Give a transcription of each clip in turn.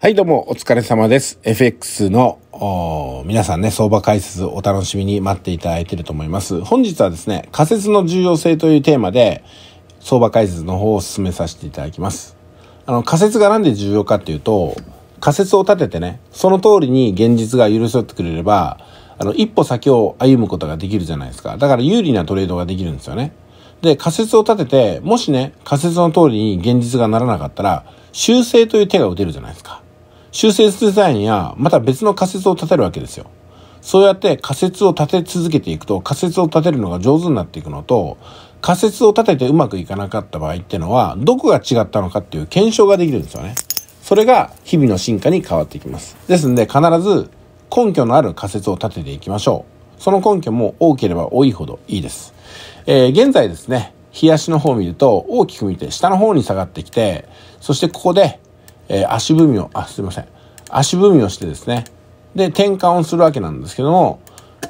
はい、どうも、お疲れ様です。FX の皆さんね、相場解説お楽しみに待っていただいていると思います。本日はですね、仮説の重要性というテーマで、相場解説の方を進めさせていただきます。あの、仮説がなんで重要かっていうと、仮説を立ててね、その通りに現実が許しってくれれば、あの、一歩先を歩むことができるじゃないですか。だから有利なトレードができるんですよね。で、仮説を立てて、もしね、仮説の通りに現実がならなかったら、修正という手が打てるじゃないですか。修正する際には、また別の仮説を立てるわけですよ。そうやって仮説を立て続けていくと、仮説を立てるのが上手になっていくのと、仮説を立ててうまくいかなかった場合ってのは、どこが違ったのかっていう検証ができるんですよね。それが日々の進化に変わっていきます。ですんで、必ず根拠のある仮説を立てていきましょう。その根拠も多ければ多いほどいいです。えー、現在ですね、日足の方を見ると大きく見て下の方に下がってきて、そしてここでえー、足踏みを、あ、すいません。足踏みをしてですね。で、転換をするわけなんですけども、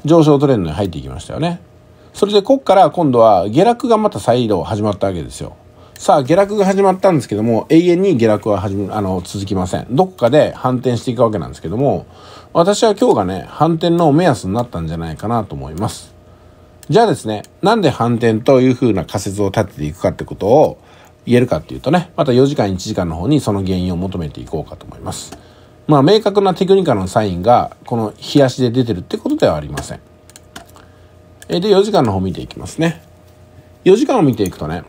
上昇トレンドに入っていきましたよね。それで、こっから今度は下落がまた再度始まったわけですよ。さあ、下落が始まったんですけども、永遠に下落は始め、あの、続きません。どこかで反転していくわけなんですけども、私は今日がね、反転の目安になったんじゃないかなと思います。じゃあですね、なんで反転というふうな仮説を立てていくかってことを、言えるかっていうとね、また4時間1時間の方にその原因を求めていこうかと思います。まあ明確なテクニカルのサインがこの冷やしで出てるってことではありません。で、4時間の方見ていきますね。4時間を見ていくとね、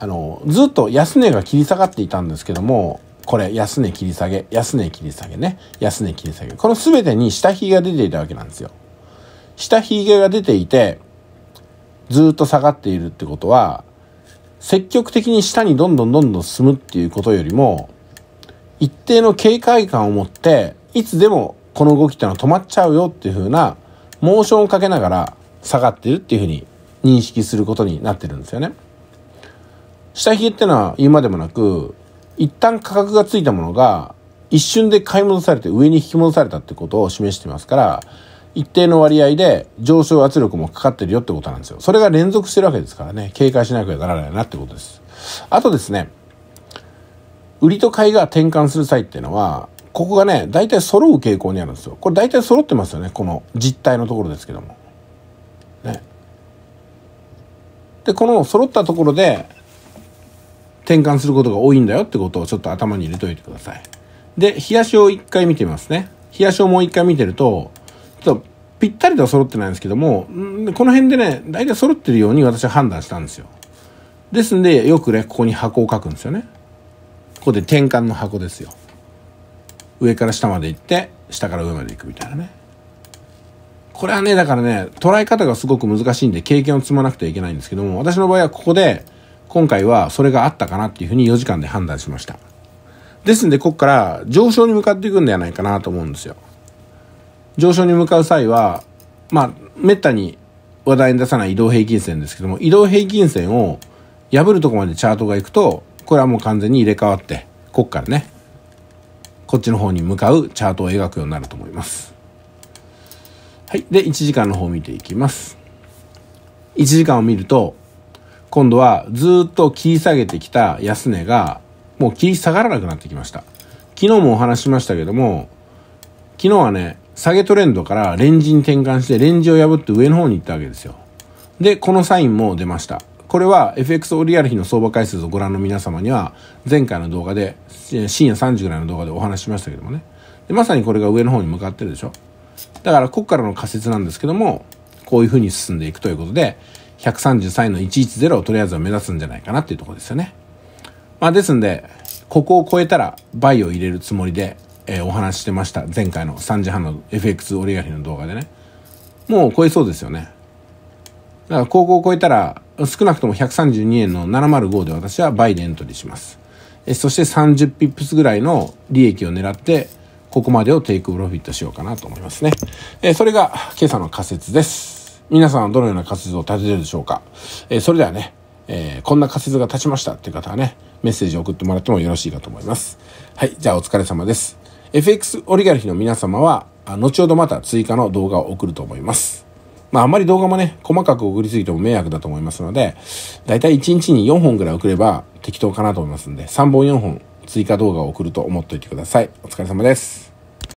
あの、ずっと安値が切り下がっていたんですけども、これ、安値切り下げ、安値切り下げね、安値切り下げ。この全てに下髭が出ていたわけなんですよ。下髭が出ていて、ずっと下がっているってことは、積極的に下にどんどんどんどん進むっていうことよりも、一定の警戒感を持って、いつでもこの動きってのは止まっちゃうよっていう風な、モーションをかけながら下がってるっていう風に認識することになってるんですよね。下髭ってのは言うまでもなく、一旦価格がついたものが一瞬で買い戻されて上に引き戻されたってことを示してますから、一定の割合で上昇圧力もかかってるよってことなんですよ。それが連続してるわけですからね、警戒しなきゃならないなってことです。あとですね、売りと買いが転換する際っていうのは、ここがね、大体揃う傾向にあるんですよ。これ大体揃ってますよね、この実態のところですけども。ね。で、この揃ったところで転換することが多いんだよってことをちょっと頭に入れといてください。で、冷やしを一回見てみますね。冷やしをもう一回見てると、っとぴったりとは揃ってないんですけども、この辺でね、大体揃ってるように私は判断したんですよ。ですんで、よくね、ここに箱を書くんですよね。ここで転換の箱ですよ。上から下まで行って、下から上まで行くみたいなね。これはね、だからね、捉え方がすごく難しいんで、経験を積まなくてはいけないんですけども、私の場合はここで、今回はそれがあったかなっていうふうに4時間で判断しました。ですんで、ここから上昇に向かっていくんではないかなと思うんですよ。上昇に向かう際は、まあ、めったに話題に出さない移動平均線ですけども、移動平均線を破るとこまでチャートが行くと、これはもう完全に入れ替わって、こっからね、こっちの方に向かうチャートを描くようになると思います。はい。で、1時間の方を見ていきます。1時間を見ると、今度はずっと切り下げてきた安値が、もう切り下がらなくなってきました。昨日もお話しましたけども、昨日はね、下げトレンドからレンジに転換してレンジを破って上の方に行ったわけですよ。で、このサインも出ました。これは FX オリアル日の相場回数をご覧の皆様には前回の動画で、深夜3時ぐらいの動画でお話ししましたけどもね。で、まさにこれが上の方に向かってるでしょ。だからここからの仮説なんですけども、こういう風に進んでいくということで、133円の110をとりあえずは目指すんじゃないかなっていうところですよね。まあですんで、ここを超えたら、倍を入れるつもりで、えー、お話してました前回の3時半の FX オリガの動画でねもう超えそうですよねだから高校を超えたら少なくとも132円の705で私はバイでエントリーしますえそして30ピップスぐらいの利益を狙ってここまでをテイクプロフィットしようかなと思いますね。えそれが今朝の仮説です。皆さんはどのような仮説を立ててるでしょうか、えそれではね、えー、こんな仮説が立ちましたっていう方はね、メッセージを送ってもらってもよろしいかと思います。はい、じゃあお疲れ様です。FX オリガルヒの皆様は、後ほどまた追加の動画を送ると思います。まあ、あまり動画もね、細かく送りすぎても迷惑だと思いますので、だいたい1日に4本ぐらい送れば適当かなと思いますんで、3本4本追加動画を送ると思っておいてください。お疲れ様です。